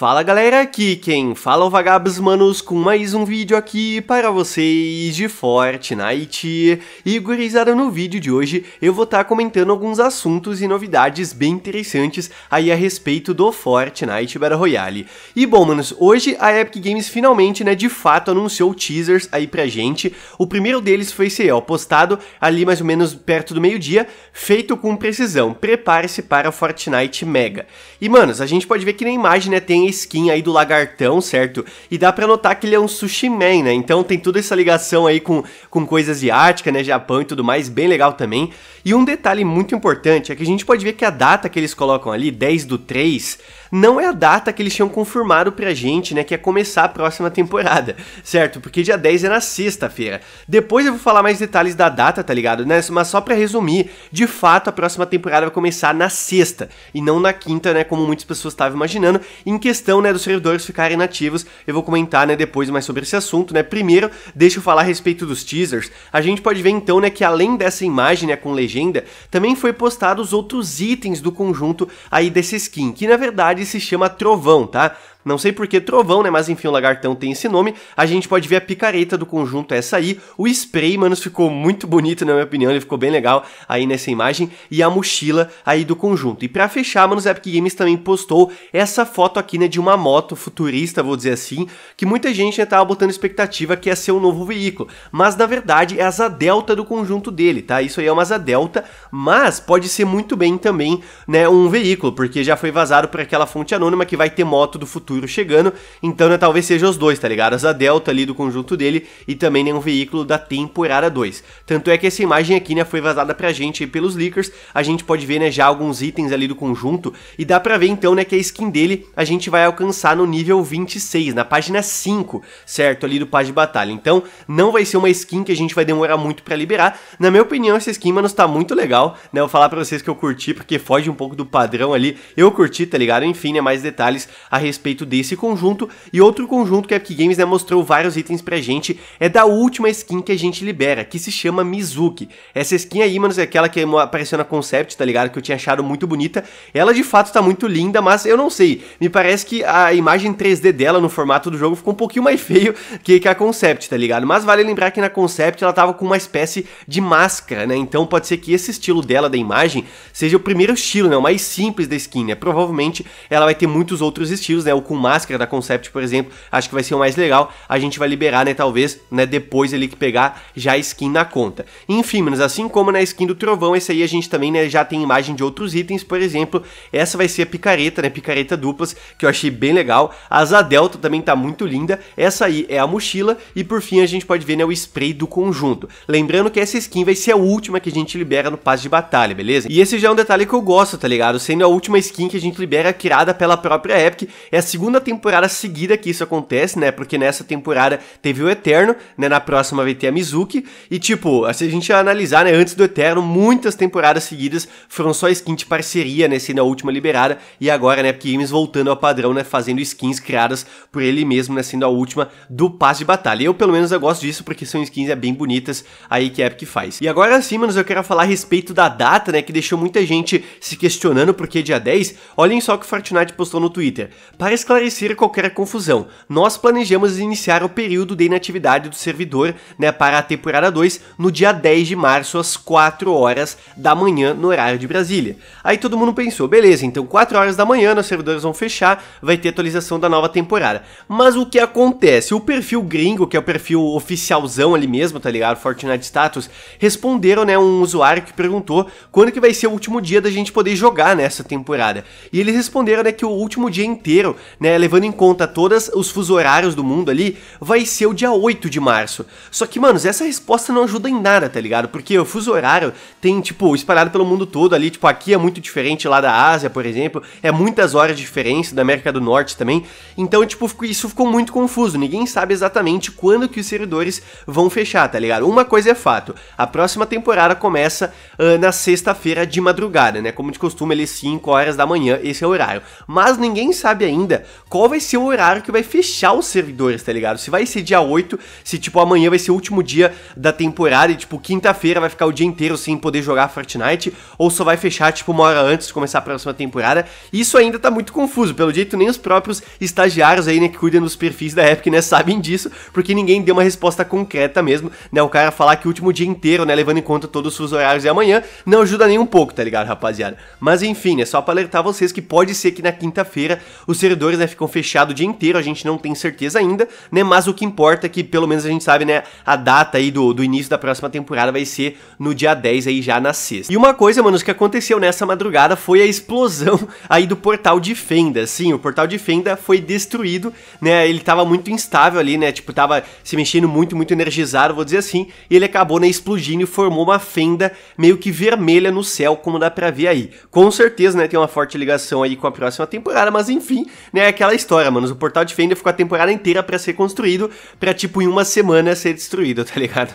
Fala galera, aqui quem fala é o Vagabos Manos com mais um vídeo aqui para vocês de Fortnite. E gurizada, no vídeo de hoje eu vou estar tá comentando alguns assuntos e novidades bem interessantes aí a respeito do Fortnite Battle Royale. E bom, manos, hoje a Epic Games finalmente, né, de fato anunciou teasers aí pra gente. O primeiro deles foi esse, ó, postado ali mais ou menos perto do meio-dia, feito com precisão. Prepare-se para Fortnite Mega. E manos, a gente pode ver que na imagem, né, tem skin aí do lagartão, certo? E dá pra notar que ele é um sushi man, né? Então tem toda essa ligação aí com, com coisas asiáticas, né? Japão e tudo mais, bem legal também. E um detalhe muito importante é que a gente pode ver que a data que eles colocam ali, 10 do 3, não é a data que eles tinham confirmado pra gente, né, que ia começar a próxima temporada, certo? Porque dia 10 é na sexta-feira. Depois eu vou falar mais detalhes da data, tá ligado? Né? Mas só pra resumir, de fato a próxima temporada vai começar na sexta e não na quinta, né, como muitas pessoas estavam imaginando. Em questão, né, dos servidores ficarem nativos, eu vou comentar, né, depois mais sobre esse assunto, né? Primeiro, deixa eu falar a respeito dos teasers. A gente pode ver então, né, que além dessa imagem, né, com legenda legenda, também foi postado os outros itens do conjunto aí desse skin, que na verdade se chama Trovão, tá? Não sei por que trovão, né? Mas enfim, o lagartão tem esse nome. A gente pode ver a picareta do conjunto, essa aí. O spray, manos, ficou muito bonito, na minha opinião. Ele ficou bem legal aí nessa imagem. E a mochila aí do conjunto. E para fechar, manos, o Epic Games também postou essa foto aqui, né? De uma moto futurista, vou dizer assim. Que muita gente né, tava botando expectativa que ia ser um novo veículo. Mas na verdade é a asa delta do conjunto dele, tá? Isso aí é uma asa delta. Mas pode ser muito bem também, né? Um veículo, porque já foi vazado por aquela fonte anônima que vai ter moto do futuro futuro chegando, então né, talvez seja os dois, tá ligado? A delta ali do conjunto dele e também né, um veículo da temporada 2. Tanto é que essa imagem aqui né, foi vazada pra gente pelos leakers, a gente pode ver né, já alguns itens ali do conjunto e dá pra ver então né, que a skin dele a gente vai alcançar no nível 26, na página 5, certo? Ali do Paz de Batalha. Então não vai ser uma skin que a gente vai demorar muito pra liberar, na minha opinião essa skin, mano, tá muito legal, né? Eu vou falar pra vocês que eu curti porque foge um pouco do padrão ali, eu curti, tá ligado? Enfim, né, mais detalhes a respeito respeito desse conjunto. E outro conjunto que a Epic Games né, mostrou vários itens pra gente é da última skin que a gente libera, que se chama Mizuki. Essa skin aí, mano, é aquela que apareceu na concept, tá ligado? Que eu tinha achado muito bonita. Ela de fato tá muito linda, mas eu não sei. Me parece que a imagem 3D dela no formato do jogo ficou um pouquinho mais feio que, a concept, tá ligado? Mas vale lembrar que na concept ela tava com uma espécie de máscara, né? Então pode ser que esse estilo dela da imagem seja o primeiro estilo, né? O mais simples da skin, né? Provavelmente ela vai ter muitos outros estilos, né? O com máscara da Concept, por exemplo, acho que vai ser o mais legal. A gente vai liberar, né, talvez, né, depois ele que pegar já a skin na conta. Enfim, mas assim como na skin do Trovão, esse aí a gente também, né, já tem imagem de outros itens, por exemplo, essa vai ser a picareta, né, picareta duplas, que eu achei bem legal. A asa delta também tá muito linda, essa aí é a mochila e por fim a gente pode ver, né, o spray do conjunto. Lembrando que essa skin vai ser a última que a gente libera no passe de batalha, beleza? E esse já é um detalhe que eu gosto, tá ligado? Sendo a última skin que a gente libera criada pela própria Epic, é a segunda temporada seguida que isso acontece, né? Porque nessa temporada teve o Eterno, né? Na próxima vai ter a Mizuki. E, tipo, se a gente analisar, né? Antes do Eterno, muitas temporadas seguidas foram só skin de parceria, né? Sendo a última liberada. E agora, né? porque Games voltando ao padrão, né? Fazendo skins criadas por ele mesmo, né? Sendo a última do Paz de batalha. Eu, pelo menos, eu gosto disso porque são skins é, bem bonitas aí que a é Epic faz. E agora sim, manos, eu quero falar a respeito da data, né? Que deixou muita gente se questionando porque dia 10. Olhem só o que o Fortnite postou no Twitter. Para esclarecer qualquer confusão, nós planejamos iniciar o período de inatividade do servidor né, para a temporada 2 no dia 10 de março, às 4 horas da manhã, no horário de Brasília. Aí todo mundo pensou, beleza, então 4 horas da manhã os servidores vão fechar, vai ter atualização da nova temporada. Mas o que acontece? O perfil gringo, que é o perfil oficialzão ali mesmo, tá ligado? Fortnite Status, responderam, né, um usuário que perguntou quando que vai ser o último dia da gente poder jogar nessa temporada. E eles responderam, né, que o último dia inteiro né, levando em conta todos os fuso horários do mundo ali, vai ser o dia 8 de março. Só que, manos, essa resposta não ajuda em nada, tá ligado? Porque o fuso horário tem, tipo, espalhado pelo mundo todo ali, tipo, aqui é muito diferente lá da Ásia, por exemplo, é muitas horas de diferença da América do Norte também. Então, tipo, isso ficou muito confuso, ninguém sabe exatamente quando que os servidores vão fechar, tá ligado? Uma coisa é fato, a próxima temporada começa uh, na sexta-feira de madrugada, né? Como de costume, ali 5 horas da manhã, esse é o horário. Mas ninguém sabe ainda qual vai ser o horário que vai fechar os servidores, tá ligado? Se vai ser dia 8, se tipo amanhã vai ser o último dia da temporada e tipo quinta-feira vai ficar o dia inteiro sem poder jogar Fortnite, ou só vai fechar tipo uma hora antes de começar a próxima temporada. Isso ainda tá muito confuso, pelo jeito nem os próprios estagiários aí, né, que cuidam dos perfis da Epic, né, sabem disso, porque ninguém deu uma resposta concreta mesmo, né, o cara falar que o último dia inteiro, né, levando em conta todos os horários e é amanhã, não ajuda nem um pouco, tá ligado, rapaziada? Mas enfim, é né, só pra alertar vocês que pode ser que na quinta-feira os servidores né? Ficam fechados o dia inteiro, a gente não tem certeza ainda, né? Mas o que importa é que pelo menos a gente sabe, né? A data aí do, do início da próxima temporada vai ser no dia 10 aí já na sexta. E uma coisa, mano que aconteceu nessa madrugada foi a explosão aí do portal de Fenda. Sim, o portal de Fenda foi destruído, né? Ele tava muito instável ali, né? Tipo, tava se mexendo muito, muito energizado, vou dizer assim. E ele acabou, né, explodindo e formou uma fenda meio que vermelha no céu, como dá pra ver aí. Com certeza, né, tem uma forte ligação aí com a próxima temporada, mas enfim, né, aquela história, mano. O portal de Fender ficou a temporada inteira para ser construído, para tipo em uma semana ser destruído, tá ligado?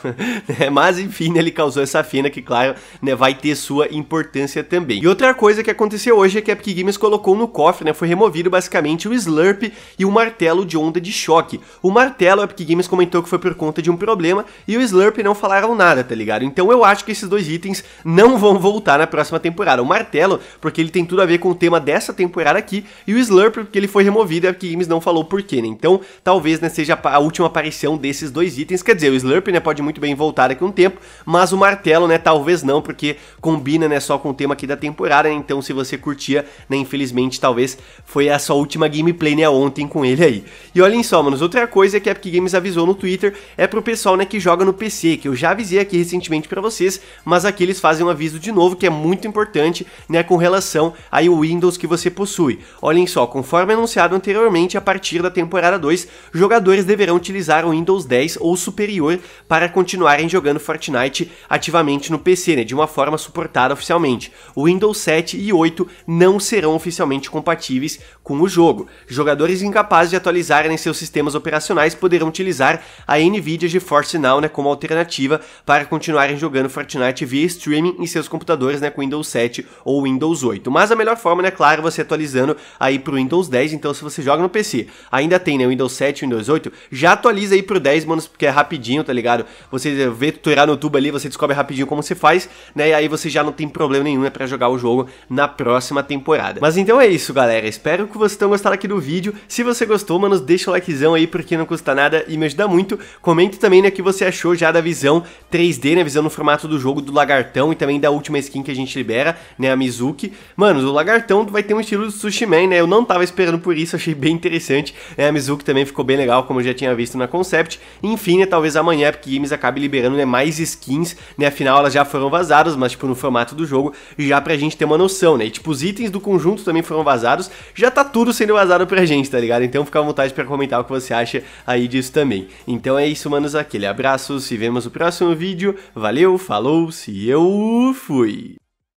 É, mas enfim, ele causou essa fina que, claro, né, vai ter sua importância também. E outra coisa que aconteceu hoje é que a Epic Games colocou no cofre, né, foi removido basicamente o Slurp e o martelo de onda de choque. O martelo, a Epic Games comentou que foi por conta de um problema e o Slurp não falaram nada, tá ligado? Então eu acho que esses dois itens não vão voltar na próxima temporada. O martelo, porque ele tem tudo a ver com o tema dessa temporada aqui, e o Slurp, porque ele foi removido e a Epic Games não falou porquê, né? Então, talvez né, seja a última aparição desses dois itens. Quer dizer, o Slurp né, pode muito bem voltar daqui a um tempo, mas o martelo, né, talvez não, porque combina né, só com o tema aqui da temporada, né? Então, se você curtia, né, infelizmente, talvez foi a sua última gameplay né, ontem com ele aí. E olhem só, manos, outra coisa que a Epic Games avisou no Twitter é pro pessoal né, que joga no PC, que eu já avisei aqui recentemente para vocês, mas aqui eles fazem um aviso de novo que é muito importante né, com relação aí o Windows que você possui. Olhem só, conforme anunciado anteriormente, a partir da temporada 2, jogadores deverão utilizar o Windows 10 ou superior para continuarem jogando Fortnite ativamente no PC, né, de uma forma suportada oficialmente. O Windows 7 e 8 não serão oficialmente compatíveis com o jogo. Jogadores incapazes de atualizarem seus sistemas operacionais poderão utilizar a Nvidia GeForce Now né, como alternativa para continuarem jogando Fortnite via streaming em seus computadores né, com Windows 7 ou Windows 8. Mas a melhor forma, né, claro, você atualizando aí para o Windows 10 então se você joga no PC, ainda tem, né, Windows 7, Windows 8, já atualiza aí pro 10, mano, porque é rapidinho, tá ligado? Você vê tutorial no YouTube ali, você descobre rapidinho como se faz, né, e aí você já não tem problema nenhum né, para jogar o jogo na próxima temporada. Mas então é isso, galera, espero que vocês tenham gostado aqui do vídeo, se você gostou, mano, deixa o likezão aí, porque não custa nada e me ajuda muito, comente também, né, o que você achou já da visão 3D, né, visão no formato do jogo do lagartão e também da última skin que a gente libera, né, a Mizuki. Mano, o lagartão vai ter um estilo do Sushi Man, né, eu não tava esperando por isso achei bem interessante. Né? A Mizuki também ficou bem legal, como eu já tinha visto na Concept. Enfim, né, talvez amanhã porque Games acabe liberando né, mais skins, né? Afinal, elas já foram vazadas, mas tipo no formato do jogo, já pra gente ter uma noção, né? E tipo, os itens do conjunto também foram vazados, já tá tudo sendo vazado pra gente, tá ligado? Então fica à vontade para comentar o que você acha aí disso também. Então é isso, manos, aquele abraço, se vemos no próximo vídeo. Valeu, falou, se eu fui!